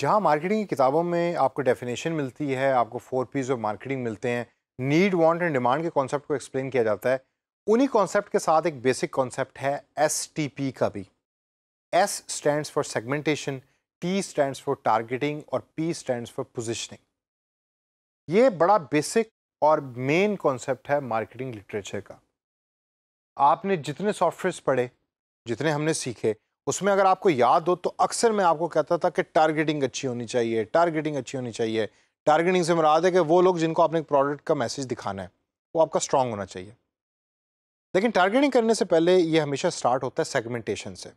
जहाँ मार्केटिंग की किताबों में आपको डेफिनेशन मिलती है आपको फोर पीज ऑफ मार्केटिंग मिलते हैं नीड वांट एंड डिमांड के कॉन्सेप्ट को एक्सप्लेन किया जाता है उन्हीं कॉन्सेप्ट के साथ एक बेसिक कॉन्सेप्ट है एस का भी S stand for segmentation T stand for targeting और पी स्टैंड फॉर पोजिशनिंग ये बड़ा बेसिक और मेन कॉन्सेप्ट है मार्केटिंग लिटरेचर का आपने जितने सॉफ्टवेयर पढ़े जितने हमने सीखे उसमें अगर आपको याद हो तो अक्सर मैं आपको कहता था कि टारगेटिंग अच्छी होनी चाहिए टारगेटिंग अच्छी होनी चाहिए टारगेटिंग से मुराद है कि वो लोग जिनको आपने प्रोडक्ट का मैसेज दिखाना है वो आपका स्ट्रांग होना चाहिए लेकिन टारगेटिंग करने से पहले ये हमेशा स्टार्ट होता है सेगमेंटेशन से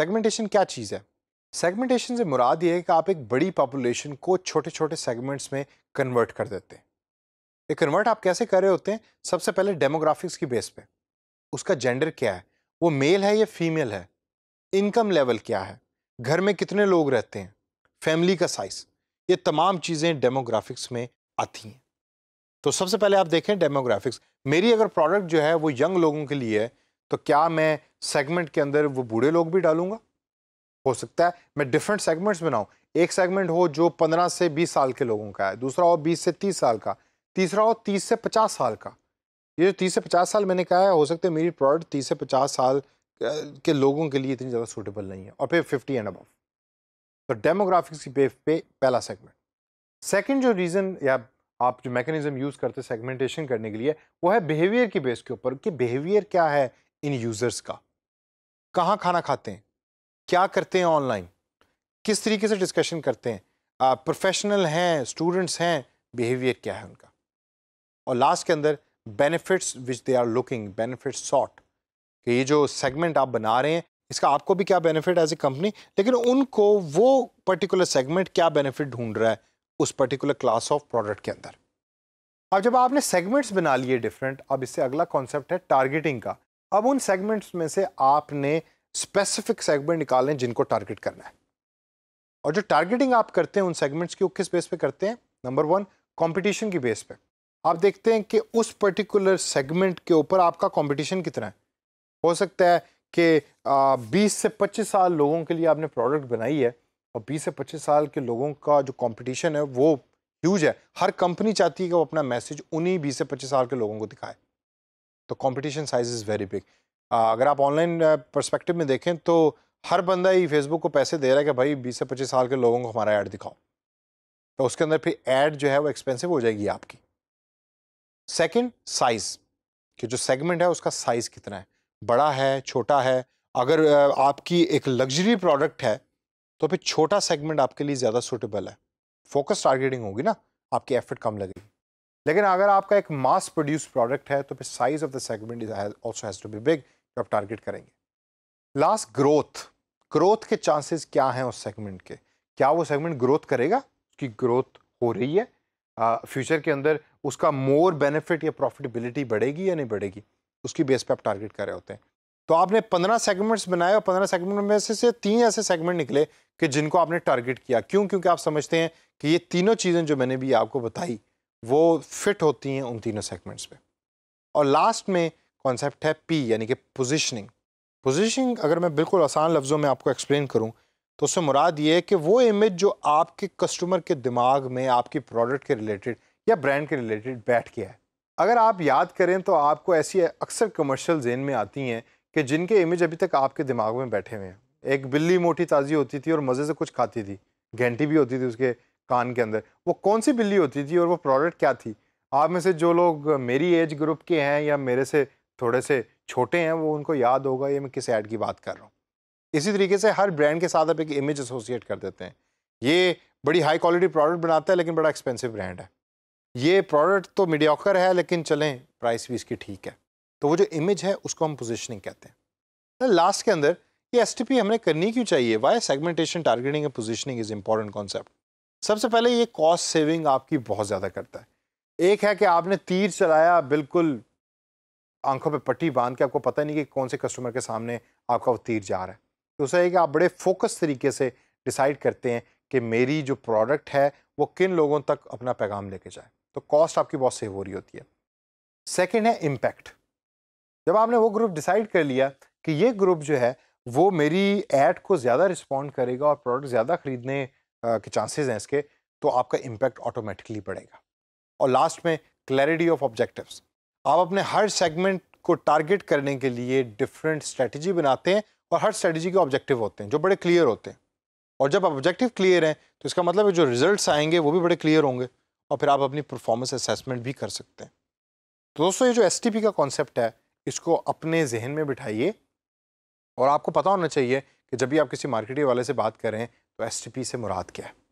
सेगमेंटेशन क्या चीज़ है सेगमेंटेशन से मुराद ये है कि आप एक बड़ी पॉपुलेशन को छोटे छोटे सेगमेंट्स में कन्वर्ट कर देते हैं ये कन्वर्ट आप कैसे कर रहे होते हैं सबसे पहले डेमोग्राफिक्स की बेस पे उसका जेंडर क्या है वो मेल है या फीमेल है इनकम लेवल क्या है घर में कितने लोग रहते हैं फैमिली का साइज ये तमाम चीज़ें डेमोग्राफिक्स में आती हैं तो सबसे पहले आप देखें डेमोग्राफिक्स मेरी अगर प्रोडक्ट जो है वो यंग लोगों के लिए है तो क्या मैं सेगमेंट के अंदर वो बूढ़े लोग भी डालूंगा हो सकता है मैं डिफरेंट सेगमेंट्स बनाऊँ एक सेगमेंट हो जो पंद्रह से बीस साल के लोगों का है दूसरा हो बीस से तीस साल का तीसरा हो तीस से पचास साल का ये जो तीस से पचास साल मैंने कहा है हो सकता है मेरी प्रोडक्ट तीस से पचास साल के लोगों के लिए इतनी ज़्यादा सूटेबल नहीं है और फिर फिफ्टी एंड अबव तो डेमोग्राफिक्स की बेस पे पहला सेगमेंट सेकंड जो रीज़न या आप जो मैकेनिज्म यूज़ करते हैं सेगमेंटेशन करने के लिए वो है बिहेवियर की बेस के ऊपर कि बिहेवियर क्या है इन यूज़र्स का कहाँ खाना खाते हैं क्या करते हैं ऑनलाइन किस तरीके से डिस्कशन करते हैं प्रोफेशनल हैं स्टूडेंट्स हैं बिहेवियर क्या है उनका और लास्ट के अंदर benefits which they are looking benefits sought कि ये जो सेगमेंट आप बना रहे हैं इसका आपको भी क्या बेनिफिट एज ए कंपनी लेकिन उनको वो पर्टिकुलर सेगमेंट क्या बेनिफिट ढूंढ रहा है उस पर्टिकुलर क्लास ऑफ प्रोडक्ट के अंदर अब जब आपने सेगमेंट्स बना लिए डिफरेंट अब इससे अगला कॉन्सेप्ट है टारगेटिंग का अब उन सेगमेंट्स में से आपने स्पेसिफिक सेगमेंट निकालने जिनको टारगेट करना है और जो टारगेटिंग आप करते हैं उन सेगमेंट्स की वो किस बेस पे करते हैं नंबर वन कंपटीशन की बेस पे आप देखते हैं कि उस पर्टिकुलर सेगमेंट के ऊपर आपका कंपटीशन कितना है हो सकता है कि बीस से पच्चीस साल लोगों के लिए आपने प्रोडक्ट बनाई है और बीस से पच्चीस साल के लोगों का जो कॉम्पिटिशन है वो ह्यूज है हर कंपनी चाहती है कि वो अपना मैसेज उन्हीं बीस से पच्चीस साल के लोगों को दिखाए तो competition size is very big अगर आप ऑनलाइन परस्पेक्टिव में देखें तो हर बंदा ही फेसबुक को पैसे दे रहा है कि भाई बीस से पच्चीस साल के लोगों को हमारा ऐड दिखाओ तो उसके अंदर फिर ऐड जो है वो एक्सपेंसिव हो जाएगी आपकी सेकंड साइज़ कि जो सेगमेंट है उसका साइज़ कितना है बड़ा है छोटा है अगर आपकी एक लग्जरी प्रोडक्ट है तो फिर छोटा सेगमेंट आपके लिए ज़्यादा सुटेबल है फोकस टारगेटिंग होगी ना आपकी एफर्ट कम लगेगी लेकिन अगर आपका एक मास प्रोड्यूस प्रोडक्ट है तो फिर size of the segment is also has to be big जो आप टारगेट करेंगे लास्ट ग्रोथ ग्रोथ के चांसेस क्या हैं उस सेगमेंट के क्या वो सेगमेंट ग्रोथ करेगा उसकी ग्रोथ हो रही है फ्यूचर के अंदर उसका मोर बेनिफिट या प्रॉफिटेबिलिटी बढ़ेगी या नहीं बढ़ेगी उसकी बेस पे आप टारगेट कर रहे होते हैं तो आपने पंद्रह सेगमेंट्स बनाए और पंद्रह सेगमेंट में से, से तीन ऐसे सेगमेंट निकले कि जिनको आपने टारगेट किया क्यों क्योंकि आप समझते हैं कि ये तीनों चीज़ें जो मैंने भी आपको बताई वो फिट होती हैं उन तीनों सेगमेंट्स पर और लास्ट में कॉन्सेप्ट है पी यानी कि पोजिशनिंग पोजिशनिंग अगर मैं बिल्कुल आसान लफ्ज़ों में आपको एक्सप्लेन करूँ तो उससे मुराद ये है कि वो इमेज जो आपके कस्टमर के दिमाग में आपकी प्रोडक्ट के रिलेटेड या ब्रांड के रिलेटेड बैठ गया है अगर आप याद करें तो आपको ऐसी अक्सर कमर्शियल जेन में आती हैं कि जिनके इमेज अभी तक आपके दिमाग में बैठे हुए हैं एक बिल्ली मोटी ताज़ी होती थी और मज़े से कुछ खाती थी घंटी भी होती थी उसके कान के अंदर वो कौन सी बिल्ली होती थी और वो प्रोडक्ट क्या थी आप में से जो लोग मेरी एज ग्रुप के हैं या मेरे से थोड़े से छोटे हैं वो उनको याद होगा ये मैं किस ऐड की बात कर रहा हूँ इसी तरीके से हर ब्रांड के साथ आप एक इमेज एसोसिएट कर देते हैं ये बड़ी हाई क्वालिटी प्रोडक्ट बनाता है लेकिन बड़ा एक्सपेंसिव ब्रांड है ये प्रोडक्ट तो मीडियाकर है लेकिन चलें प्राइस भी इसकी ठीक है तो वो जो इमेज है उसको हम पोजिशनिंग कहते हैं लास्ट तो के अंदर ये एस हमने करनी क्यों चाहिए why segmentation targeting and positioning is important concept सबसे पहले ये कॉस्ट सेविंग आपकी बहुत ज़्यादा करता है एक है कि आपने तीर चलाया बिल्कुल आंखों पे पट्टी बांध के आपको पता नहीं कि कौन से कस्टमर के सामने आपका वो तीर जा रहा है दूसरा ये कि आप बड़े फोकस तरीके से डिसाइड करते हैं कि मेरी जो प्रोडक्ट है वो किन लोगों तक अपना पैगाम लेके जाए तो कॉस्ट आपकी बहुत सेव हो रही होती है सेकेंड है इम्पैक्ट जब आपने वो ग्रुप डिसाइड कर लिया कि ये ग्रुप जो है वो मेरी एड को ज़्यादा रिस्पॉन्ड करेगा और प्रोडक्ट ज़्यादा ख़रीदने के चांसेस हैं इसके तो आपका इम्पैक्ट ऑटोमेटिकली बढ़ेगा और लास्ट में क्लैरिटी ऑफ ऑब्जेक्टिव्स आप अपने हर सेगमेंट को टारगेट करने के लिए डिफरेंट स्ट्रेटजी बनाते हैं और हर स्ट्रेटजी के ऑब्जेक्टिव होते हैं जो बड़े क्लियर होते हैं और जब ऑब्जेक्टिव क्लियर हैं तो इसका मतलब है जो रिजल्ट्स आएंगे वो भी बड़े क्लियर होंगे और फिर आप अपनी परफॉर्मेंस असेसमेंट भी कर सकते हैं तो दोस्तों ये जो एस का कॉन्सेप्ट है इसको अपने जहन में बिठाइए और आपको पता होना चाहिए कि जब भी आप किसी मार्केटिंग वाले से बात करें तो एस से मुराद क्या है